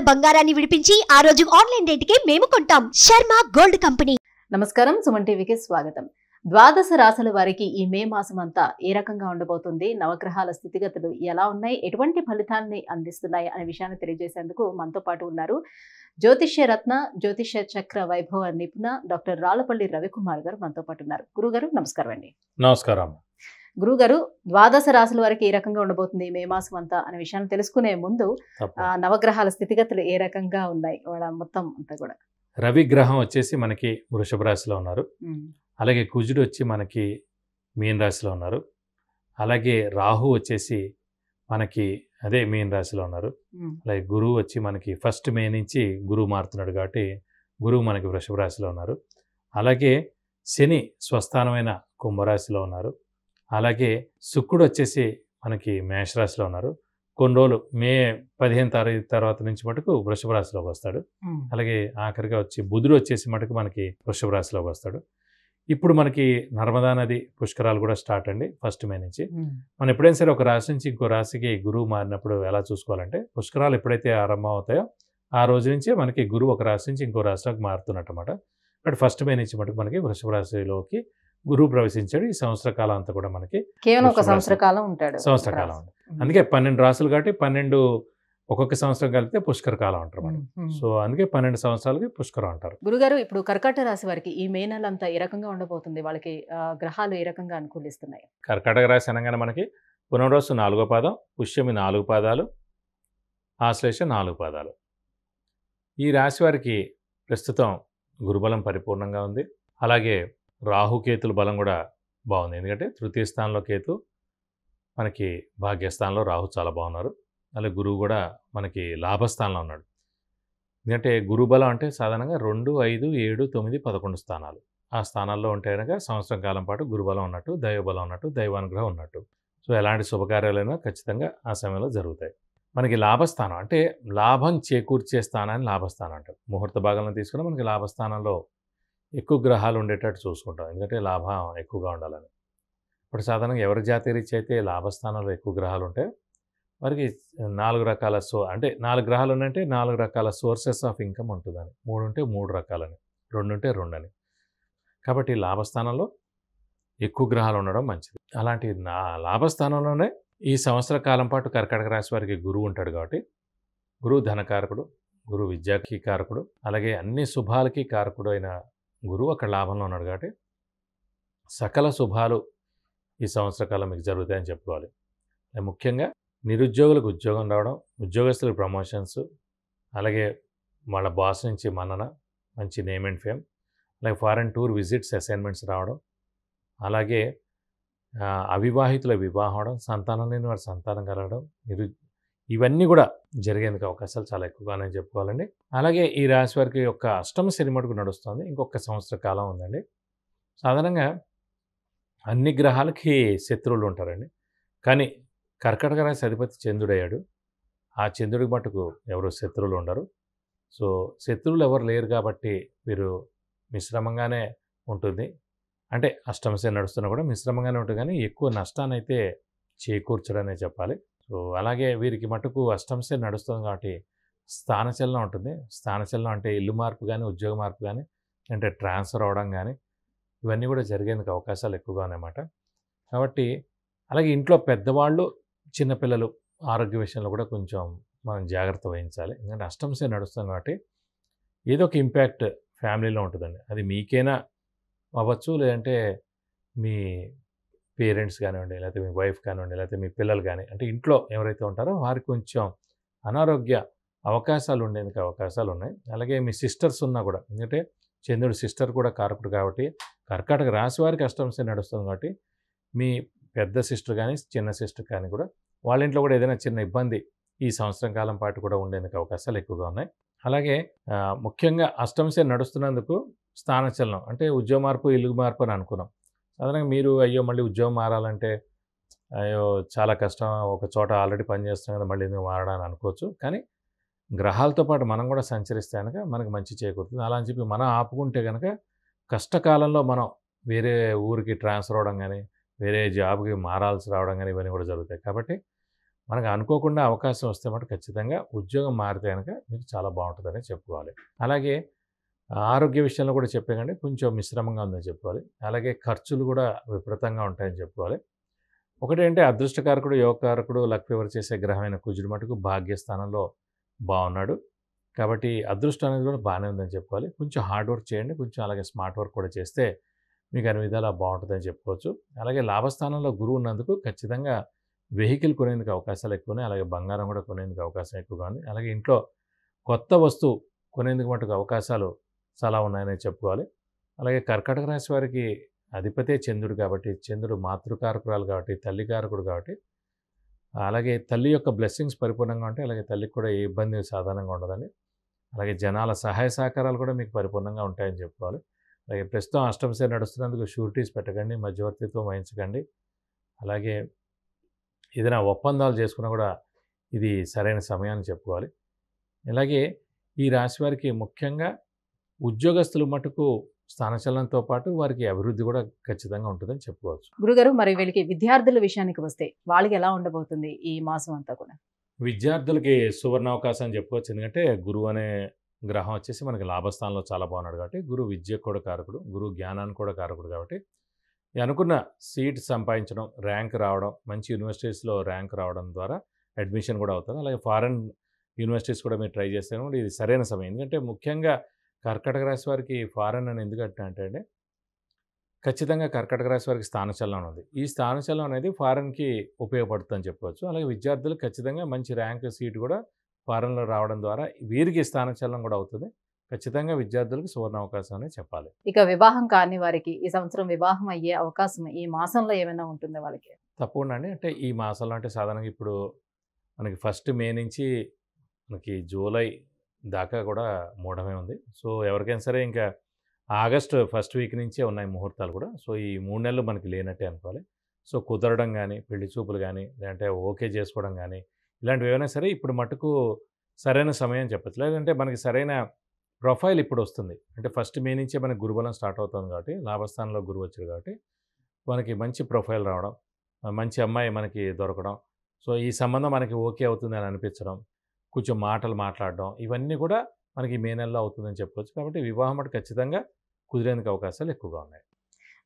ఉన్న బంగారాన్ని విడిపించి ఆ రోజు ఆన్లైన్ రేటుకే మేము కొంటాం శర్మ గోల్డ్ కంపెనీ నమస్కారం సుమన్ టీవీకి స్వాగతం ద్వాదశ రాశుల వారికి ఈ మే మాసం అంతా ఏ రకంగా ఉండబోతుంది నవగ్రహాల స్థితిగతులు ఎలా ఉన్నాయి ఎటువంటి ఫలితాలని అందిస్తున్నాయి అనే విషయాన్ని తెలియజేసేందుకు మనతో పాటు ఉన్నారు జ్యోతిష్య రత్న జ్యోతిష్య చక్ర వైభవ నిపుణ డాక్టర్ రాలపల్లి రవికుమార్ గారు మనతో పాటు ఉన్నారు గురుగారు నమస్కారం అండి నమస్కారం గురుగారు ద్వాదశ రాశుల వరకు ఏ రకంగా ఉండబోతుంది మే మాసం అంతా అనే విషయాన్ని తెలుసుకునే ముందు నవగ్రహాల స్థితిగతులు ఏ రకంగా ఉన్నాయి వాళ్ళ మొత్తం అంతా కూడా రవి గ్రహం వచ్చేసి మనకి వృషభ రాశిలో ఉన్నారు అలాగే కుజుడు వచ్చి మనకి మీన్ రాశిలో ఉన్నారు అలాగే రాహు వచ్చేసి మనకి అదే మీన్ రాశిలో ఉన్నారు అలాగే గురువు వచ్చి మనకి ఫస్ట్ మే నుంచి గురువు మారుతున్నాడు కాబట్టి గురువు మనకి వృషభ రాశిలో ఉన్నారు అలాగే శని స్వస్థానమైన కుంభరాశిలో ఉన్నారు అలాగే శుక్రుడు వచ్చేసి మనకి మేషరాశిలో ఉన్నారు కొన్ని రోజులు మే పదిహేను తారీఖు తర్వాత నుంచి మటుకు వృషభ రాశిలోకి వస్తాడు అలాగే ఆఖరిగా వచ్చి బుధుడు వచ్చేసి మటుకు మనకి వృషభ రాశిలోకి వస్తాడు ఇప్పుడు మనకి నర్మదా నది పుష్కరాలు కూడా స్టార్ట్ అండి ఫస్ట్ మే నుంచి మనం ఎప్పుడైనా సరే ఒక రాశి నుంచి ఇంకో రాశికి గురువు మారినప్పుడు ఎలా చూసుకోవాలంటే పుష్కరాలు ఎప్పుడైతే ఆరంభం అవుతాయో ఆ రోజు నుంచే మనకి గురువు ఒక రాశి నుంచి ఇంకో రాశిలోకి మారుతున్నట్టు బట్ ఫస్ట్ మే నుంచి మటుకు మనకి వృషభ రాశిలోకి గురువు ప్రవేశించాడు ఈ సంవత్సర కాలం అంతా కూడా మనకి కేవలం ఒక సంవత్సర కాలం ఉంటాడు సంవత్సర కాలం అందుకే పన్నెండు రాసులు కాబట్టి పన్నెండు ఒక్కొక్క సంవత్సరం కలిపితే పుష్కర కాలం అంటారు మనం సో అందుకే పన్నెండు సంవత్సరాలకి పుష్కరం అంటారు గురుగారు ఇప్పుడు కర్కాటక రాశి వారికి ఈ మే నెల అంతా ఏ రకంగా ఉండబోతుంది వాళ్ళకి గ్రహాలు ఏ రకంగా అనుకూలిస్తున్నాయి కర్కాటక రాశి అనగానే మనకి పునర్వసు నాలుగో పాదం పుష్యమి నాలుగు పాదాలు ఆశ్లేష నాలుగు పాదాలు ఈ రాశి వారికి ప్రస్తుతం గురుబలం పరిపూర్ణంగా ఉంది అలాగే రాహుకేతుల బలం కూడా బాగుంది ఎందుకంటే తృతీయ స్థానంలో కేతు మనకి భాగ్యస్థానంలో రాహు చాలా బాగున్నారు అలాగే గురువు కూడా మనకి లాభస్థానంలో ఉన్నాడు ఎందుకంటే గురు బలం అంటే సాధారణంగా రెండు ఐదు ఏడు తొమ్మిది పదకొండు స్థానాలు ఆ స్థానాల్లో ఉంటే కనుక సంవత్సరం కాలం పాటు గురుబలం ఉన్నట్టు దైవబలం ఉన్నట్టు దైవానుగ్రహం ఉన్నట్టు సో ఎలాంటి శుభకార్యాలైనా ఖచ్చితంగా ఆ సమయంలో జరుగుతాయి మనకి లాభస్థానం అంటే లాభం చేకూర్చే స్థానాన్ని లాభస్థానం అంటారు ముహూర్త భాగంలో తీసుకున్న మనకి లాభస్థానంలో ఎక్కువ గ్రహాలు ఉండేటట్టు చూసుకుంటాం ఎందుకంటే లాభం ఎక్కువగా ఉండాలని ఇప్పుడు సాధారణంగా ఎవరి జాతి రీచ్ అయితే లాభస్థానంలో ఎక్కువ గ్రహాలు ఉంటే వారికి నాలుగు రకాల సో అంటే నాలుగు గ్రహాలు ఉన్నాయంటే నాలుగు రకాల సోర్సెస్ ఆఫ్ ఇన్కమ్ ఉంటుందని మూడు ఉంటే మూడు రకాలని రెండు ఉంటే రెండు అని కాబట్టి లాభస్థానంలో ఎక్కువ గ్రహాలు ఉండడం మంచిది అలాంటి నా లాభస్థానంలోనే ఈ సంవత్సర కాలం పాటు కర్కటక రాశి వారికి గురువు ఉంటాడు కాబట్టి గురువు ధనకారకుడు గురువు విద్యాకి కారకుడు అలాగే అన్ని శుభాలకి కారకుడు అయిన గురువు అక్కడ లాభంలో ఉన్నాడు కాబట్టి సకల శుభాలు ఈ సంవత్సర కాలం మీకు జరుగుతాయని చెప్పుకోవాలి ముఖ్యంగా నిరుద్యోగులకు ఉద్యోగం రావడం ఉద్యోగస్తులకు ప్రమోషన్స్ అలాగే వాళ్ళ బాస్ నుంచి మన్నన మంచి నేమ్ అండ్ ఫేమ్ అలాగే ఫారెన్ టూర్ విజిట్స్ అసైన్మెంట్స్ రావడం అలాగే అవివాహితుల వివాహం సంతానం లేని వారి సంతానం కలగడం నిరు ఇవన్నీ కూడా జరిగేందుకు అవకాశాలు చాలా ఎక్కువగానే చెప్పుకోవాలండి అలాగే ఈ రాశి వారికి యొక్క అష్టమ మటుకు నడుస్తుంది ఇంకొక సంవత్సర కాలం ఉందండి సాధారణంగా అన్ని గ్రహాలకి శత్రువులు ఉంటారండి కానీ కర్కటక రాశి అధిపతి చంద్రుడయ్యాడు ఆ చంద్రుడికి మటుకు ఎవరు శత్రువులు ఉండరు సో శత్రువులు ఎవరు లేరు కాబట్టి వీరు మిశ్రమంగానే ఉంటుంది అంటే అష్టమశని నడుస్తున్నా కూడా మిశ్రమంగానే ఉంటుంది కానీ ఎక్కువ నష్టాన్ని అయితే చేకూర్చడనే చెప్పాలి సో అలాగే వీరికి మటుకు అష్టంసే నడుస్తుంది కాబట్టి స్థానచలనం ఉంటుంది స్థానచలనం అంటే ఇల్లు మార్పు కానీ ఉద్యోగ మార్పు కానీ అంటే ట్రాన్స్ఫర్ అవడం కానీ ఇవన్నీ కూడా జరిగేందుకు అవకాశాలు ఎక్కువగా ఉన్నాయన్నమాట కాబట్టి అలాగే ఇంట్లో పెద్దవాళ్ళు చిన్నపిల్లలు ఆరోగ్య విషయంలో కూడా కొంచెం మనం జాగ్రత్త వహించాలి ఎందుకంటే అష్టంసే నడుస్తుంది కాబట్టి ఏదో ఒక ఇంపాక్ట్ ఫ్యామిలీలో ఉంటుందండి అది మీకైనా అవ్వచ్చు లేదంటే మీ పేరెంట్స్ కానివ్వండి లేకపోతే మీ వైఫ్ కానివ్వండి లేకపోతే మీ పిల్లలు కానీ అంటే ఇంట్లో ఎవరైతే ఉంటారో వారికి కొంచెం అనారోగ్య అవకాశాలు ఉండేందుకు అవకాశాలు ఉన్నాయి అలాగే మీ సిస్టర్స్ ఉన్నా కూడా ఎందుకంటే చంద్రుడు సిస్టర్ కూడా కారకుడు కాబట్టి కర్కాటక రాశి వారికి అష్టంశ నడుస్తుంది కాబట్టి మీ పెద్ద సిస్టర్ కానీ చిన్న సిస్టర్ కానీ కూడా వాళ్ళ ఇంట్లో కూడా ఏదైనా చిన్న ఇబ్బంది ఈ సంవత్సరం కాలం పాటు కూడా ఉండేందుకు అవకాశాలు ఎక్కువగా ఉన్నాయి అలాగే ముఖ్యంగా అష్టంశ నడుస్తున్నందుకు స్థానచలనం అంటే ఉద్యోగ మార్పు ఇల్లు మార్పు అని అనుకున్నాం అదనంగా మీరు అయ్యో మళ్ళీ ఉద్యోగం మారాలంటే అయ్యో చాలా కష్టం ఒక చోట ఆల్రెడీ పనిచేస్తాం కదా మళ్ళీ ఎందుకు అని అనుకోవచ్చు కానీ గ్రహాలతో పాటు మనం కూడా సంచరిస్తే కనుక మనకు మంచి చేకూరుతుంది అలా అని చెప్పి మనం ఆపుకుంటే కనుక కష్టకాలంలో మనం వేరే ఊరికి ట్రాన్స్ఫర్ అవడం కానీ వేరే జాబ్కి మారాల్సి రావడం కానీ ఇవన్నీ కూడా జరుగుతాయి కాబట్టి మనకు అనుకోకుండా అవకాశం వస్తే మటు ఖచ్చితంగా ఉద్యోగం మారితే కనుక మీకు చాలా బాగుంటుందని చెప్పుకోవాలి అలాగే ఆరోగ్య విషయంలో కూడా చెప్పాకంటే కొంచెం మిశ్రమంగా ఉందని చెప్పుకోవాలి అలాగే ఖర్చులు కూడా విపరీతంగా ఉంటాయని చెప్పుకోవాలి ఒకటి అంటే అదృష్టకారకుడు యోగకారకుడు లక్ఫేవర్ చేసే గ్రహమైన కుజుడు మటుకు భాగ్యస్థానంలో బాగున్నాడు కాబట్టి అదృష్టం అనేది కూడా బాగానే ఉందని చెప్పుకోవాలి కొంచెం హార్డ్ వర్క్ చేయండి కొంచెం అలాగే స్మార్ట్ వర్క్ కూడా చేస్తే మీకు అన్ని విధాలా బాగుంటుందని చెప్పుకోవచ్చు అలాగే లాభస్థానంలో గురువు ఉన్నందుకు ఖచ్చితంగా వెహికల్ కొనేందుకు అవకాశాలు ఎక్కువ ఉన్నాయి అలాగే బంగారం కూడా కొనేందుకు అవకాశం ఎక్కువగా ఉంది అలాగే ఇంట్లో కొత్త వస్తువు కొనేందుకు మటుకు అవకాశాలు చాలా ఉన్నాయని చెప్పుకోవాలి అలాగే కర్కటక రాశి వారికి అధిపతే చంద్రుడు కాబట్టి చంద్రుడు మాతృకారకురాలు కాబట్టి తల్లి కారకుడు కాబట్టి అలాగే తల్లి యొక్క బ్లెస్సింగ్స్ పరిపూర్ణంగా ఉంటాయి అలాగే తల్లికి కూడా ఏ ఇబ్బంది సాధారణంగా ఉండదండి అలాగే జనాల సహాయ సహకారాలు కూడా మీకు పరిపూర్ణంగా ఉంటాయని చెప్పుకోవాలి అలాగే ప్రస్తుతం అష్టమ నడుస్తున్నందుకు షూరిటీస్ పెట్టకండి మధ్యవర్తిత్వం వహించకండి అలాగే ఏదైనా ఒప్పందాలు చేసుకున్నా కూడా ఇది సరైన సమయాన్ని చెప్పుకోవాలి ఇలాగే ఈ రాశి వారికి ముఖ్యంగా ఉద్యోగస్తులు మటుకు స్థానచలనంతో పాటు వారికి అభివృద్ధి కూడా ఖచ్చితంగా ఉంటుందని చెప్పుకోవచ్చు గురుగారు మరి వీళ్ళకి విద్యార్థుల విషయానికి వస్తే వాళ్ళకి ఎలా ఉండబోతుంది ఈ మాసం అంతా కూడా విద్యార్థులకి సువర్ణ అవకాశం అని చెప్పుకోవచ్చు ఎందుకంటే గురువు అనే గ్రహం వచ్చేసి మనకి లాభస్థానంలో చాలా బాగున్నాడు కాబట్టి గురువు విద్య కూడా కారకుడు గురువు జ్ఞానాన్ని కూడా కారకుడు కాబట్టి అనుకున్న సీట్ సంపాదించడం ర్యాంక్ రావడం మంచి యూనివర్సిటీస్లో ర్యాంక్ రావడం ద్వారా అడ్మిషన్ కూడా అవుతుంది అలాగే ఫారెన్ యూనివర్సిటీస్ కూడా మీరు ట్రై చేస్తే ఇది సరైన సమయం ఎందుకంటే ముఖ్యంగా కర్కటక రాశి వారికి ఫారెన్ అని ఎందుకంటే అంటే ఖచ్చితంగా కర్కటక రాశి వారికి స్థానచలనం ఉంది ఈ స్థానచలనం అనేది ఫారెన్కి ఉపయోగపడుతుందని చెప్పవచ్చు అలాగే విద్యార్థులు ఖచ్చితంగా మంచి ర్యాంక్ సీట్ కూడా ఫారెన్లో రావడం ద్వారా వీరికి స్థానచలనం కూడా అవుతుంది ఖచ్చితంగా విద్యార్థులకు సువర్ణ అవకాశం అనేది చెప్పాలి ఇక వివాహం కాని వారికి ఈ సంవత్సరం వివాహం అయ్యే అవకాశం ఈ మాసంలో ఏమైనా ఉంటుంది వాళ్ళకి తప్పకుండా అండి అంటే ఈ మాసంలో అంటే సాధారణంగా ఇప్పుడు మనకి ఫస్ట్ మే నుంచి మనకి జూలై దాకా కూడా మూఢమే ఉంది సో ఎవరికైనా సరే ఇంకా ఆగస్టు ఫస్ట్ వీక్ నుంచే ఉన్నాయి ముహూర్తాలు కూడా సో ఈ మూడు నెలలు మనకి లేనట్టే అనుకోవాలి సో కుదరడం కానీ పెళ్లి చూపులు కానీ లేదంటే ఓకే చేసుకోవడం కానీ ఇలాంటివి ఏమైనా సరే ఇప్పుడు మటుకు సరైన సమయం చెప్పచ్చు లేదంటే మనకి సరైన ప్రొఫైల్ ఇప్పుడు వస్తుంది అంటే ఫస్ట్ మే నుంచే మనకి గురుబలం స్టార్ట్ అవుతుంది కాబట్టి లాభస్థానంలో గురువు వచ్చారు కాబట్టి మనకి మంచి ప్రొఫైల్ రావడం మంచి అమ్మాయి మనకి దొరకడం సో ఈ సంబంధం మనకి ఓకే అవుతుంది అని అనిపించడం కొంచెం మాటలు మాట్లాడడం ఇవన్నీ కూడా మనకి మే నెలలో అవుతుందని చెప్పవచ్చు కాబట్టి వివాహం అంటే ఖచ్చితంగా కుదిరేందుకు అవకాశాలు ఎక్కువగా ఉన్నాయి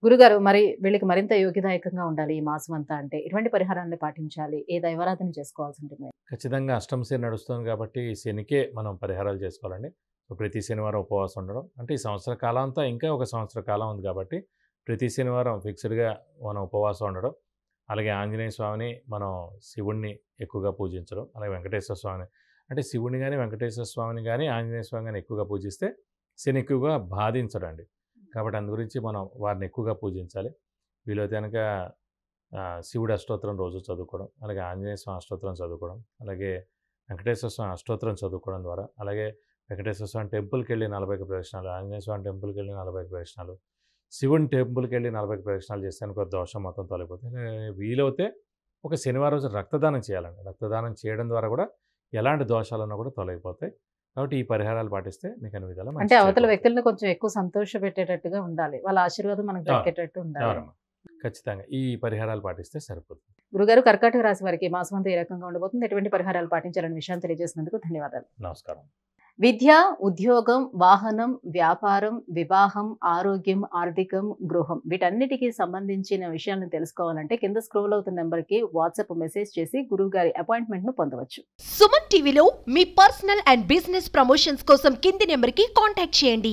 గురుగారు మరి వీళ్ళకి మరింత యోగ్యదాయకంగా ఉండాలి ఈ మాసం అంతా అంటే ఎటువంటి పరిహారాన్ని పాటించాలి ఏ దైవారాధన చేసుకోవాల్సి ఉంటుంది ఖచ్చితంగా అష్టమ శని నడుస్తుంది కాబట్టి శనికే మనం పరిహారాలు చేసుకోవాలండి ప్రతి శనివారం ఉపవాసం ఉండడం అంటే ఈ సంవత్సర కాలం ఇంకా ఒక సంవత్సర కాలం ఉంది కాబట్టి ప్రతి శనివారం ఫిక్స్డ్గా మనం ఉపవాసం ఉండడం అలాగే ఆంజనేయ స్వామిని మనం శివుణ్ణి ఎక్కువగా పూజించడం అలాగే వెంకటేశ్వర స్వామిని అంటే శివుని కానీ వెంకటేశ్వర స్వామిని కానీ ఆంజనేయ స్వామి కానీ ఎక్కువగా పూజిస్తే శని ఎక్కువగా బాధించడండి కాబట్టి అందు గురించి మనం వారిని ఎక్కువగా పూజించాలి వీలైతే కనుక శివుడు అష్టోత్తరం రోజు చదువుకోవడం అలాగే ఆంజనేయ స్వామి అష్టోత్తరం చదువుకోవడం అలాగే వెంకటేశ్వర స్వామి అష్టోత్తరం చదువుకోవడం ద్వారా అలాగే వెంకటేశ్వర స్వామి టెంపుల్కి వెళ్ళి నలభై ప్రదక్షిణాలు ఆంజనేయ స్వామి టెంపుల్కి వెళ్ళి నలభై ప్రదక్షిణాలు శివుని టెంపుల్కి వెళ్ళి నలభై ప్రదక్షిణాలు చేస్తే అనుకో దోషం మొత్తం తొలగిపోతుంది వీలైతే ఒక శనివారం రోజు రక్తదానం చేయాలండి రక్తదానం చేయడం ద్వారా కూడా ఎలాంటి దోషాలన్నా కూడా తొలగిపోతాయి కాబట్టి ఈ పరిహారాలు పాటిస్తే మీకు అన్ని విధాలు అంటే అవతల వ్యక్తులను కొంచెం ఎక్కువ సంతోష పెట్టేటట్టుగా ఉండాలి వాళ్ళ ఆశీర్వాదం మనకు దక్కేటట్టు ఉండాలి ఖచ్చితంగా ఈ పరిహారాలు పాటిస్తే సరిపోతుంది గురుగారు కర్కాటక రాశి వారికి మాసం అంతా ఏ రకంగా ఉండబోతుంది ఎటువంటి పరిహారాలు పాటించాలనే విషయాన్ని తెలియజేసినందుకు ధన్యవాదాలు నమస్కారం విద్య ఉద్యోగం వాహనం వ్యాపారం వివాహం ఆరోగ్యం ఆర్థికం గృహం వీటన్నిటికీ సంబంధించిన విషయాలను తెలుసుకోవాలంటే కింద స్క్రోల్ అవుతున్న నెంబర్కి వాట్సాప్ మెసేజ్ చేసి గురువు గారి అపాయింట్మెంట్ ను పొందవచ్చు సుమన్ టీవీలో మీ పర్సనల్ అండ్ బిజినెస్ ప్రమోషన్స్ కోసం కింది నెంబర్కి కాంటాక్ట్ చేయండి